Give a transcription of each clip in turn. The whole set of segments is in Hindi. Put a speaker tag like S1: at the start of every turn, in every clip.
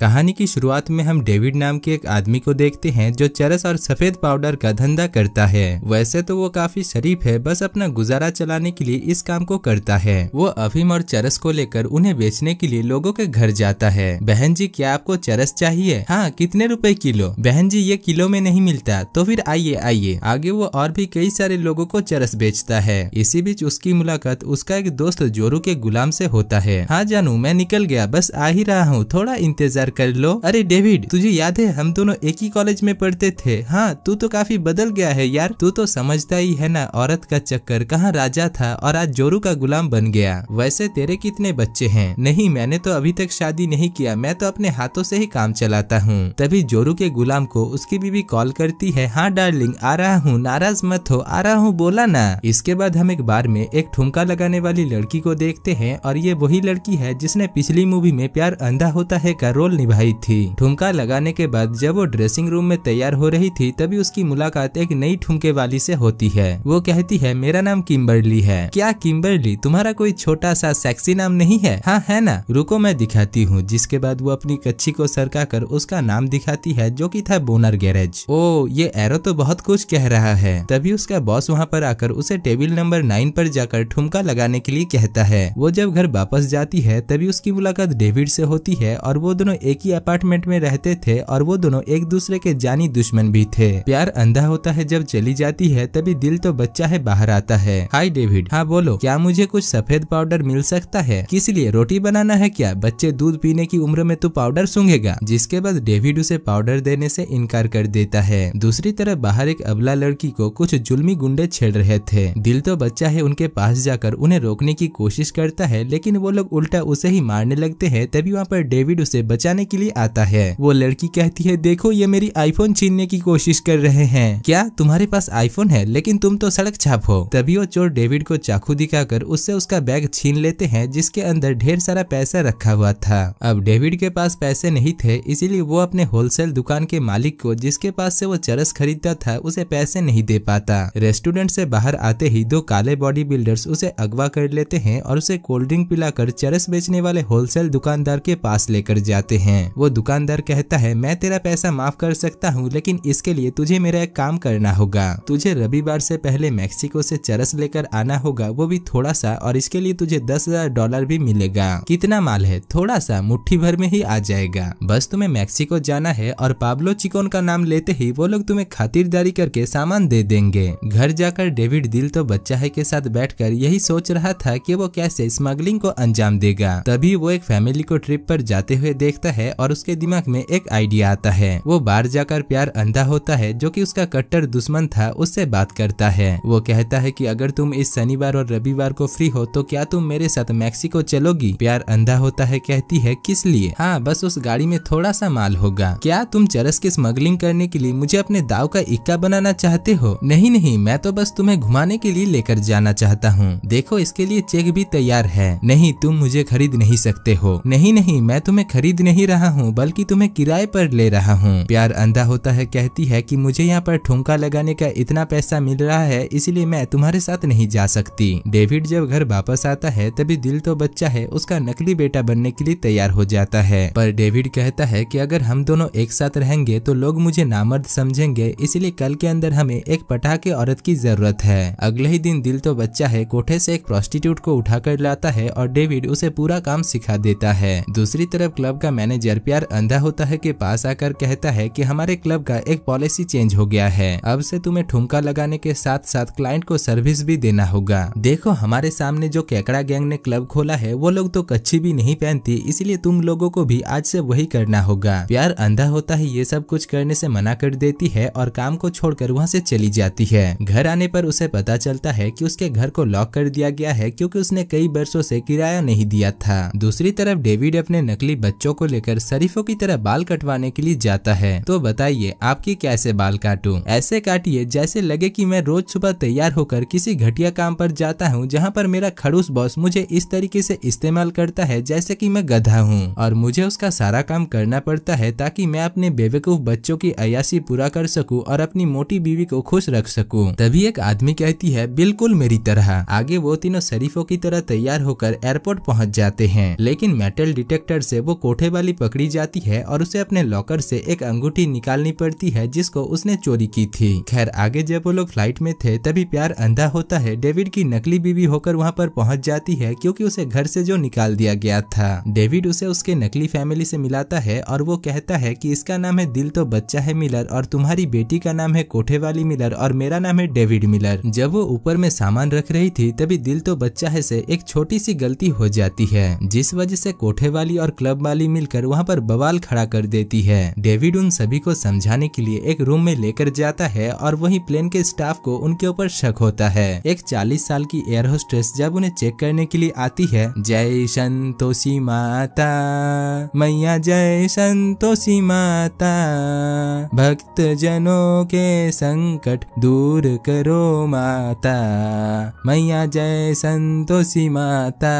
S1: कहानी की शुरुआत में हम डेविड नाम के एक आदमी को देखते हैं जो चरस और सफेद पाउडर का धंधा करता है वैसे तो वो काफी शरीफ है बस अपना गुजारा चलाने के लिए इस काम को करता है वो अफीम और चरस को लेकर उन्हें बेचने के लिए लोगों के घर जाता है बहन जी क्या आपको चरस चाहिए हाँ कितने रुपए किलो बहन जी ये किलो में नहीं मिलता तो फिर आइए आइए आगे वो और भी कई सारे लोगो को चरस बेचता है इसी बीच उसकी मुलाकात उसका एक दोस्त जोरू के गुलाम से होता है हाँ जानू मैं निकल गया बस आ ही रहा हूँ थोड़ा इंतजार प्यार कर लो अरे डेविड तुझे याद है हम दोनों एक ही कॉलेज में पढ़ते थे हाँ तू तो काफी बदल गया है यार तू तो समझता ही है ना औरत का चक्कर कहाँ राजा था और आज जोरू का गुलाम बन गया वैसे तेरे कितने बच्चे हैं नहीं मैंने तो अभी तक शादी नहीं किया मैं तो अपने हाथों से ही काम चलाता हूँ तभी जोरू के गुलाम को उसकी बीवी कॉल करती है हाँ डार्लिंग आ रहा हूँ नाराज मत हो आ रहा हूँ बोला ना इसके बाद हम एक बार में एक ठुमका लगाने वाली लड़की को देखते हैं और ये वही लड़की है जिसने पिछली मूवी में प्यार अंधा होता है का रोल निभाई थी ठुमका लगाने के बाद जब वो ड्रेसिंग रूम में तैयार हो रही थी तभी उसकी मुलाकात एक नई ठुमके वाली से होती है वो कहती है मेरा नाम किम्बर्ली है क्या किम्बरली तुम्हारा कोई छोटा सा सेक्सी नाम नहीं है हाँ है ना रुको मैं दिखाती हूँ जिसके बाद वो अपनी कच्ची को सरका कर उसका नाम दिखाती है जो की था बोनर गैरेज ओ ये एरो तो बहुत कुछ कह रहा है तभी उसका बॉस वहाँ पर आकर उसे टेबल नंबर नाइन पर जाकर ठुमका लगाने के लिए कहता है वो जब घर वापस जाती है तभी उसकी मुलाकात डेविड से होती है और वो दोनों एक ही अपार्टमेंट में रहते थे और वो दोनों एक दूसरे के जानी दुश्मन भी थे प्यार अंधा होता है जब चली जाती है तभी दिल तो बच्चा है बाहर आता है हाई डेविड हाँ बोलो क्या मुझे कुछ सफेद पाउडर मिल सकता है किस लिए रोटी बनाना है क्या बच्चे दूध पीने की उम्र में तो पाउडर सूंघेगा जिसके बाद डेविड उसे पाउडर देने से इनकार कर देता है दूसरी तरफ बाहर एक अबला लड़की को कुछ जुलमी गुंडे छेड़ रहे थे दिल तो बच्चा है उनके पास जाकर उन्हें रोकने की कोशिश करता है लेकिन वो लोग उल्टा उसे ही मारने लगते हैं तभी वहाँ पर डेविड उसे बचाने बचाने के लिए आता है वो लड़की कहती है देखो ये मेरी आईफोन छीनने की कोशिश कर रहे हैं क्या तुम्हारे पास आईफोन है लेकिन तुम तो सड़क छाप हो तभी वो चोर डेविड को चाकू दिखाकर उससे उसका बैग छीन लेते हैं जिसके अंदर ढेर सारा पैसा रखा हुआ था अब डेविड के पास पैसे नहीं थे इसीलिए वो अपने होलसेल दुकान के मालिक को जिसके पास से वो चरस खरीदता था उसे पैसे नहीं दे पाता रेस्टोरेंट से बाहर आते ही दो काले बॉडी बिल्डर्स उसे अगवा कर लेते हैं और उसे कोल्ड ड्रिंक पिलाकर चरस बेचने वाले होलसेल दुकानदार के पास लेकर जाते हैं वो दुकानदार कहता है मैं तेरा पैसा माफ कर सकता हूँ लेकिन इसके लिए तुझे मेरा एक काम करना होगा तुझे रविवार से पहले मैक्सिको से चरस लेकर आना होगा वो भी थोड़ा सा और इसके लिए तुझे दस हजार डॉलर भी मिलेगा कितना माल है थोड़ा सा मुट्ठी भर में ही आ जाएगा बस तुम्हें मैक्सिको जाना है और पाब्लो चिकोन का नाम लेते ही वो लोग तुम्हें खातिरदारी करके सामान दे देंगे घर जाकर डेविड दिल तो बच्चा है के साथ बैठ यही सोच रहा था की वो कैसे स्मगलिंग को अंजाम देगा तभी वो एक फैमिली को ट्रिप पर जाते हुए देखता जाता है और उसके दिमाग में एक आइडिया आता है वो बाहर जाकर प्यार अंधा होता है जो की उसका कट्टर दुश्मन था उससे बात करता है वो कहता है की अगर तुम इस शनिवार और रविवार को फ्री हो तो क्या तुम मेरे साथ मैक्सिको चलोगी प्यार अंधा होता है कहती है किस लिए हाँ बस उस गाड़ी में थोड़ा सा माल होगा क्या तुम चरस की स्मगलिंग करने के लिए मुझे अपने दाव का इक्का बनाना चाहते हो नहीं नहीं मैं तो बस तुम्हें घुमाने के लिए लेकर जाना चाहता हूँ देखो इसके लिए चेक भी तैयार है नहीं तुम मुझे खरीद नहीं सकते हो नहीं नहीं मैं तुम्हें खरीद नहीं नहीं रहा हूँ बल्कि तुम्हें किराए पर ले रहा हूँ प्यार अंधा होता है कहती है कि मुझे यहाँ पर ठुमका लगाने का इतना पैसा मिल रहा है इसलिए मैं तुम्हारे साथ नहीं जा सकती डेविड जब घर वापस आता है तभी दिल तो बच्चा है उसका नकली बेटा बनने के लिए तैयार हो जाता है पर डेविड कहता है कि अगर हम दोनों एक साथ रहेंगे तो लोग मुझे नामर्द समझेंगे इसलिए कल के अंदर हमें एक पटाखे औरत की जरूरत है अगले ही दिन दिल तो बच्चा है कोठे से एक प्रोस्टिट्यूट को उठाकर लाता है और डेविड उसे पूरा काम सिखा देता है दूसरी तरफ क्लब का मैनेजर मैनेजर प्यार अंधा होता है के पास आकर कहता है कि हमारे क्लब का एक पॉलिसी चेंज हो गया है अब से तुम्हें ठुमका लगाने के साथ साथ क्लाइंट को सर्विस भी देना होगा देखो हमारे सामने जो केकड़ा गैंग ने क्लब खोला है वो लोग तो कच्ची भी नहीं पहनती इसलिए तुम लोगो को भी आज से वही करना होगा प्यार अंधा होता है ये सब कुछ करने से मना कर देती है और काम को छोड़कर वहाँ ऐसी चली जाती है घर आने पर उसे पता चलता है कि उसके घर को लॉक कर दिया गया है क्योंकि उसने कई वर्षो से किराया नहीं दिया था दूसरी तरफ डेविड अपने नकली बच्चों को ले लेकर शरीफों की तरह बाल कटवाने के लिए जाता है तो बताइए आपकी कैसे बाल काटूं? ऐसे काटिए जैसे लगे कि मैं रोज सुबह तैयार होकर किसी घटिया काम पर जाता हूँ जहाँ पर मेरा खड़ूस बॉस मुझे इस तरीके से इस्तेमाल करता है जैसे की मैं गधा हूँ और मुझे उसका सारा काम करना पड़ता है ताकि मैं अपने बेवकूफ बच्चों की अयासी पूरा कर सकूँ और अपनी मोटी बीवी को खुश रख सकूँ तभी एक आदमी कहती है बिल्कुल मेरी तरह आगे वो तीनों शरीफों की तरह तैयार होकर एयरपोर्ट पहुँच जाते हैं लेकिन मेटल डिटेक्टर ऐसी वो कोठे वाली पुलिसवाली पकड़ी जाती है और उसे अपने लॉकर से एक अंगूठी निकालनी पड़ती है जिसको उसने चोरी की थी खैर आगे जब वो लोग फ्लाइट में थे तभी प्यार अंधा होता है डेविड की नकली बीवी होकर वहाँ पर पहुँच जाती है क्यूँकी उसे घर से जो निकाल दिया गया था डेविड उसे उसके नकली फैमिली से मिलाता है और वो कहता है की इसका नाम है दिल तो बच्चा है मिलर और तुम्हारी बेटी का नाम है कोठे वाली मिलर और मेरा नाम है डेविड मिलर जब वो ऊपर में सामान रख रही थी तभी दिल तो बच्चा है से एक छोटी सी गलती हो जाती है जिस वजह से कोठे वाली और क्लब वाली मिलकर लेकर वहाँ पर बवाल खड़ा कर देती है डेविड उन सभी को समझाने के लिए एक रूम में लेकर जाता है और वही प्लेन के स्टाफ को उनके ऊपर शक होता है एक चालीस साल की एयर होस्टेस जब उन्हें चेक करने के लिए आती है जय संतोषी माता मैया जय संतोषी माता भक्त जनों के संकट दूर करो माता मैया जय संतोषी माता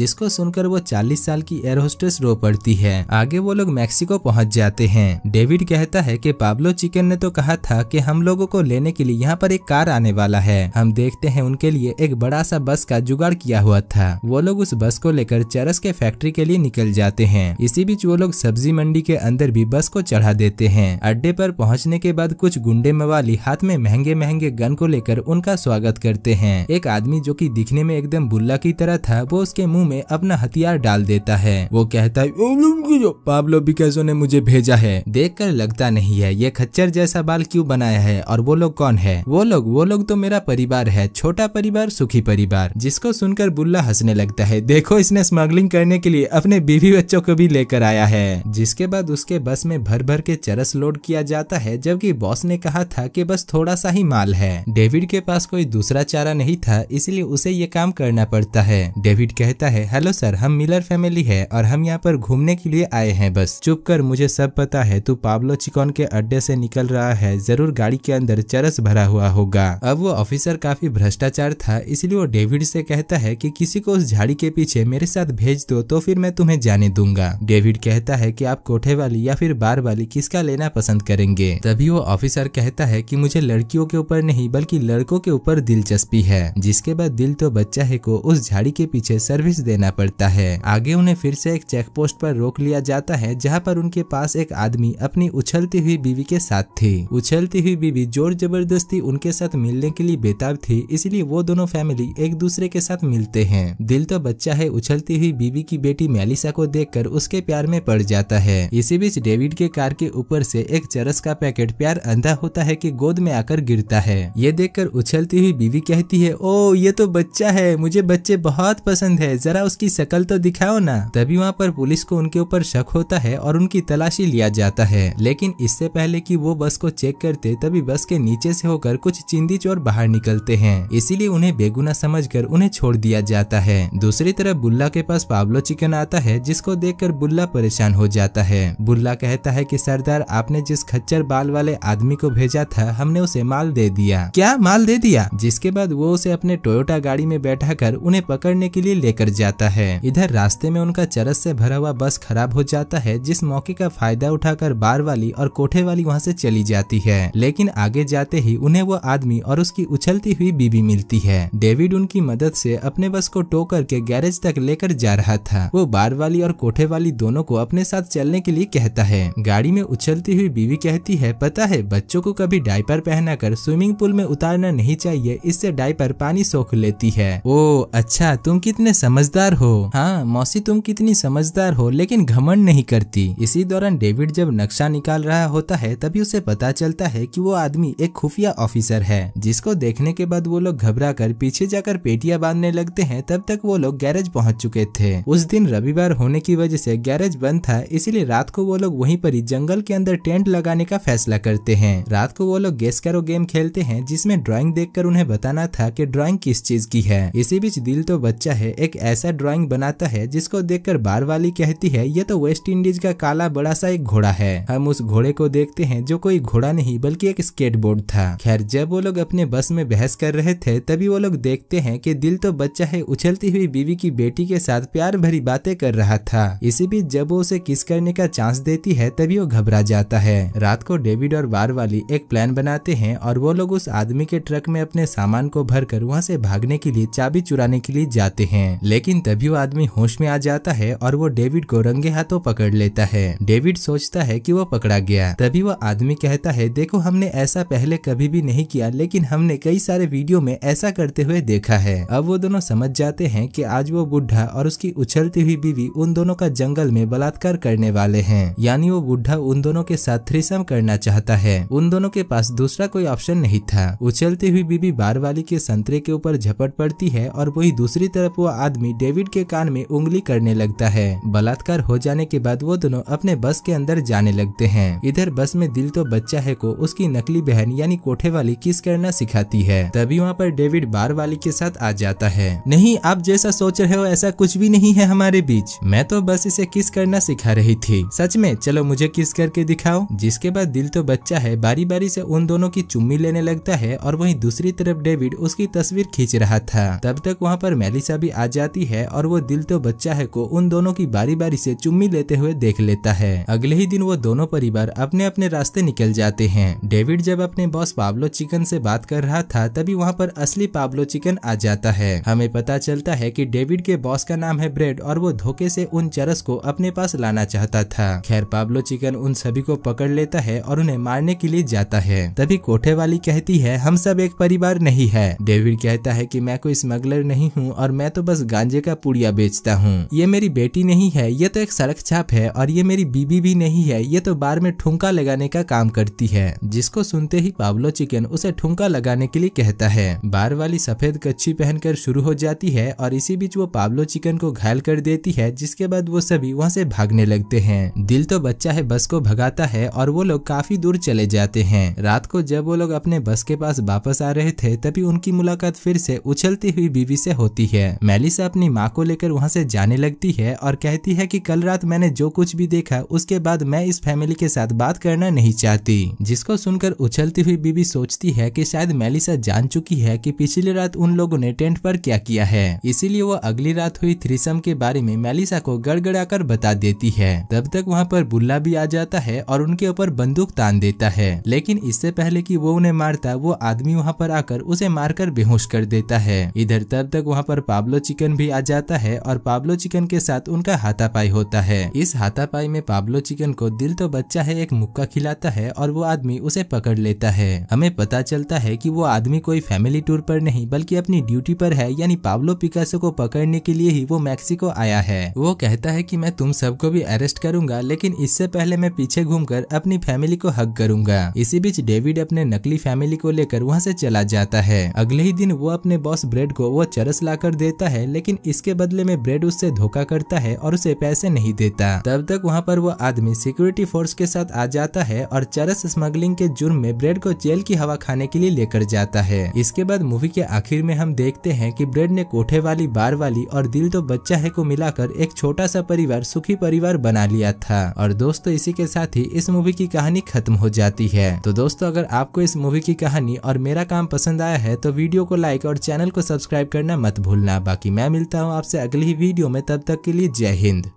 S1: जिसको सुनकर वो चालीस साल की एयर होस्टेस रो पड़ती है है आगे वो लोग मैक्सिको पहुंच जाते हैं डेविड कहता है कि पाब्लो चिकन ने तो कहा था कि हम लोगों को लेने के लिए यहाँ पर एक कार आने वाला है हम देखते हैं उनके लिए एक बड़ा सा बस का जुगाड़ किया हुआ था वो लोग उस बस को लेकर चरस के फैक्ट्री के लिए निकल जाते हैं इसी बीच वो लोग सब्जी मंडी के अंदर भी बस को चढ़ा देते हैं अड्डे पर पहुँचने के बाद कुछ गुंडे मवाली हाथ में महंगे महंगे गन को लेकर उनका स्वागत करते हैं एक आदमी जो की दिखने में एकदम बुल्ला की तरह था वो उसके मुँह में अपना हथियार डाल देता है वो कहता है जो पाब्लो बिकेजो ने मुझे भेजा है देखकर लगता नहीं है ये खच्चर जैसा बाल क्यों बनाया है और वो लोग कौन है वो लोग वो लोग तो मेरा परिवार है छोटा परिवार सुखी परिवार जिसको सुनकर बुल्ला हंसने लगता है देखो इसने स्मगलिंग करने के लिए अपने बीवी बच्चों को भी लेकर आया है जिसके बाद उसके बस में भर भर के चरस लोड किया जाता है जबकि बॉस ने कहा था कि बस थोड़ा सा ही माल है डेविड के पास कोई दूसरा चारा नहीं था इसलिए उसे ये काम करना पड़ता है डेविड कहता है हेलो सर हम मिलर फैमिली है और हम यहाँ पर घूमने के लिए आए हैं बस चुप कर मुझे सब पता है तू पाब्लो चिकोन के अड्डे से निकल रहा है जरूर गाड़ी के अंदर चरस भरा हुआ होगा अब वो ऑफिसर काफी भ्रष्टाचार था इसलिए वो डेविड से कहता है कि किसी को उस झाड़ी के पीछे मेरे साथ भेज दो तो फिर मैं तुम्हें जाने दूंगा डेविड कहता है की आप कोठे वाली या फिर बार वाली किसका लेना पसंद करेंगे तभी वो ऑफिसर कहता है की मुझे लड़कियों के ऊपर नहीं बल्कि लड़कों के ऊपर दिलचस्पी है जिसके बाद दिल तो बच्चा है को उस झाड़ी के पीछे सर्विस देना पड़ता है आगे उन्हें फिर से एक चेक पोस्ट पर रोक लिया जाता है जहाँ पर उनके पास एक आदमी अपनी उछलती हुई बीवी के साथ थी उछलती हुई बीवी जोर जबरदस्ती उनके साथ मिलने के लिए बेताब थी इसलिए वो दोनों फैमिली एक दूसरे के साथ मिलते हैं दिल तो बच्चा है उछलती हुई बीवी की बेटी मेलिसा को देखकर उसके प्यार में पड़ जाता है इसी बीच डेविड के कार के ऊपर से एक चरस का पैकेट प्यार अंधा होता है कि गोद में आकर गिरता है ये देखकर उछलती हुई बीवी कहती है ओ ये तो बच्चा है मुझे बच्चे बहुत पसंद है जरा उसकी शकल तो दिखाओ ना तभी वहाँ पर पुलिस को उनके के ऊपर शक होता है और उनकी तलाशी लिया जाता है लेकिन इससे पहले कि वो बस को चेक करते तभी बस के नीचे से होकर कुछ चिंदी चोर बाहर निकलते हैं इसीलिए उन्हें बेगुना समझकर उन्हें छोड़ दिया जाता है दूसरी तरफ बुल्ला के पास पाब्लो चिकन आता है जिसको देख बुल्ला परेशान हो जाता है बुल्ला कहता है कि सरदार आपने जिस खच्चर बाल वाले आदमी को भेजा था हमने उसे माल दे दिया क्या माल दे दिया जिसके बाद वो उसे अपने टोयोटा गाड़ी में बैठा कर उन्हें पकड़ने के लिए लेकर जाता है इधर रास्ते में उनका चरस से भरा हुआ बस खराब हो जाता है जिस मौके का फायदा उठाकर बार वाली और कोठे वाली वहाँ से चली जाती है लेकिन आगे जाते ही उन्हें वो आदमी और उसकी उछलती हुई बीबी मिलती है डेविड उनकी मदद से अपने बस को टो करके गैरेज तक लेकर जा रहा था वो बार वाली और कोठे वाली दोनों को अपने साथ चलने के लिए कहता है गाड़ी में उछलती हुई बीवी कहती है पता है बच्चों को कभी डायपर कर स्विमिंग पूल में उतारना नहीं चाहिए इससे डायपर पानी सोख लेती है ओ अच्छा तुम कितने समझदार हो हाँ मौसी तुम कितनी समझदार हो लेकिन लेकिन घमंड नहीं करती इसी दौरान डेविड जब नक्शा निकाल रहा होता है तभी उसे पता चलता है कि वो आदमी एक खुफिया ऑफिसर है जिसको देखने के बाद वो लोग घबरा कर पीछे जाकर पेटिया बांधने लगते हैं तब तक वो लोग गैरेज पहुंच चुके थे उस दिन रविवार होने की वजह से गैरेज बंद था इसीलिए रात को वो लोग वहीं पर ही जंगल के अंदर टेंट लगाने का फैसला करते हैं रात को वो लोग गेस करो गेम खेलते हैं जिसमें ड्राइंग देखकर उन्हें बताना था कि ड्राइंग किस चीज की है इसी बीच दिल तो बच्चा है एक ऐसा ड्राइंग बनाता है जिसको देखकर बार वाली कहती है है यह तो वेस्ट इंडीज का काला बड़ा सा एक घोड़ा है हम उस घोड़े को देखते हैं जो कोई घोड़ा नहीं बल्कि एक स्केटबोर्ड था खैर जब वो लोग अपने बस में बहस कर रहे थे तभी वो लोग देखते हैं कि दिल तो बच्चा है उछलती हुई बीवी की बेटी के साथ प्यार भरी बातें कर रहा था इसी बीच जब वो उसे किस करने का चांस देती है तभी वो घबरा जाता है रात को डेविड और बार वाली एक प्लान बनाते हैं और वो लोग उस आदमी के ट्रक में अपने सामान को भर कर वहाँ से भागने के लिए चाबी चुराने के लिए जाते हैं लेकिन तभी वो आदमी होश में आ जाता है और वो डेविड को रंग रंगे हाथों पकड़ लेता है डेविड सोचता है कि वो पकड़ा गया तभी वो आदमी कहता है देखो हमने ऐसा पहले कभी भी नहीं किया लेकिन हमने कई सारे वीडियो में ऐसा करते हुए देखा है अब वो दोनों समझ जाते हैं की आज वो बुढ़ा और उसकी उछलती हुई बीवी उन दोनों का जंगल में बलात्कार करने वाले है यानी वो बुढ़ा उन दोनों के साथ थ्रिसम करना चाहता है उन दोनों के पास दूसरा कोई ऑप्शन नहीं था उछलती हुई बीबी बार वाली के संतरे के ऊपर झपट पड़ती है और वही दूसरी तरफ वो आदमी डेविड के कान में उंगली करने लगता है बलात्कार हो जाने के बाद वो दोनों अपने बस के अंदर जाने लगते हैं इधर बस में दिल तो बच्चा है को उसकी नकली बहन यानी कोठे वाली किस करना सिखाती है तभी वहाँ पर डेविड बार वाली के साथ आ जाता है नहीं आप जैसा सोच रहे हो ऐसा कुछ भी नहीं है हमारे बीच मैं तो बस इसे किस करना सिखा रही थी सच में चलो मुझे किस करके दिखाओ जिसके बाद दिल तो बच्चा है बारी बारी से उन दोनों की चुम्मी लेने लगता है और वहीं दूसरी तरफ डेविड उसकी तस्वीर खींच रहा था तब तक वहाँ पर मेलिसा भी आ जाती है और वो दिल तो बच्चा है को उन दोनों की बारी बारी से चुम्मी लेते हुए देख लेता है अगले ही दिन वो दोनों परिवार अपने अपने रास्ते निकल जाते हैं डेविड जब अपने बॉस पाब्लो चिकन से बात कर रहा था तभी वहाँ पर असली पाब्लो चिकन आ जाता है हमें पता चलता है कि डेविड के बॉस का नाम है ब्रेड और वो धोखे से उन चरस को अपने पास लाना चाहता था खैर पाब्लो चिकन उन सभी को पकड़ लेता है और उन्हें मारने के लिए जाता है तभी कोठे वाली कहती है हम सब एक परिवार नहीं है डेविड कहता है की मैं कोई स्मगलर नहीं हूँ और मैं तो बस गांजे का पुड़िया बेचता हूँ ये मेरी बेटी नहीं है ये तो तो एक सड़क छाप है और ये मेरी बीबी भी नहीं है ये तो बार में ठुमका लगाने का काम करती है जिसको सुनते ही पाबलो चिकन उसे ठुमका लगाने के लिए कहता है बार वाली सफेद कच्छी पहनकर शुरू हो जाती है और इसी बीच वो पाबलो चिकन को घायल कर देती है जिसके बाद वो सभी वहाँ से भागने लगते हैं दिल तो बच्चा है बस को भगाता है और वो लोग काफी दूर चले जाते हैं रात को जब वो लोग अपने बस के पास वापस आ रहे थे तभी उनकी मुलाकात फिर से उछलती हुई बीवी से होती है मेलिसा अपनी माँ को लेकर वहाँ से जाने लगती है और कहती है कि कल रात मैंने जो कुछ भी देखा उसके बाद मैं इस फैमिली के साथ बात करना नहीं चाहती जिसको सुनकर उछलती हुई बीबी सोचती है कि शायद मेलिसा जान चुकी है कि पिछली रात उन लोगों ने टेंट पर क्या किया है इसीलिए वो अगली रात हुई थ्रीसम के बारे में मेलिसा को गड़गड़ाकर बता देती है तब तक वहाँ पर बुल्ला भी आ जाता है और उनके ऊपर बंदूक तान देता है लेकिन इससे पहले की वो उन्हें मारता वो आदमी वहाँ पर आकर उसे मारकर बेहोश कर देता है इधर तब तक वहाँ पर पाब्लो चिकन भी आ जाता है और पाब्लो चिकन के साथ उनका हाथापाई होता है इस हाथापाई में पाब्लो चिकन को दिल तो बच्चा है एक मुक्का खिलाता है और वो आदमी उसे पकड़ लेता है हमें पता चलता है कि वो आदमी कोई फैमिली टूर पर नहीं बल्कि अपनी ड्यूटी पर है यानी पाब्लो पिकासो को पकड़ने के लिए ही वो मैक्सिको आया है वो कहता है की मैं तुम सबको भी अरेस्ट करूंगा लेकिन इससे पहले मैं पीछे घूम अपनी फैमिली को हक करूंगा इसी बीच डेविड अपने नकली फैमिली को लेकर वहाँ से चला जाता है अगले ही दिन वो अपने बॉस ब्रेड को वो चरस लाकर देता है लेकिन इसके बदले में ब्रेड उससे धोखा करता है और उसे पैसे से नहीं देता तब तक वहाँ पर वो आदमी सिक्योरिटी फोर्स के साथ आ जाता है और चरस स्मगलिंग के जुर्म में ब्रेड को जेल की हवा खाने के लिए लेकर जाता है इसके बाद मूवी के आखिर में हम देखते हैं कि ब्रेड ने कोठे वाली बार वाली और दिल तो बच्चा है को मिलाकर एक छोटा सा परिवार सुखी परिवार बना लिया था और दोस्तों इसी के साथ ही इस मूवी की कहानी खत्म हो जाती है तो दोस्तों अगर आपको इस मूवी की कहानी और मेरा काम पसंद आया है तो वीडियो को लाइक और चैनल को सब्सक्राइब करना मत भूलना बाकी मैं मिलता हूँ आपसे अगली वीडियो में तब तक के लिए जय हिंद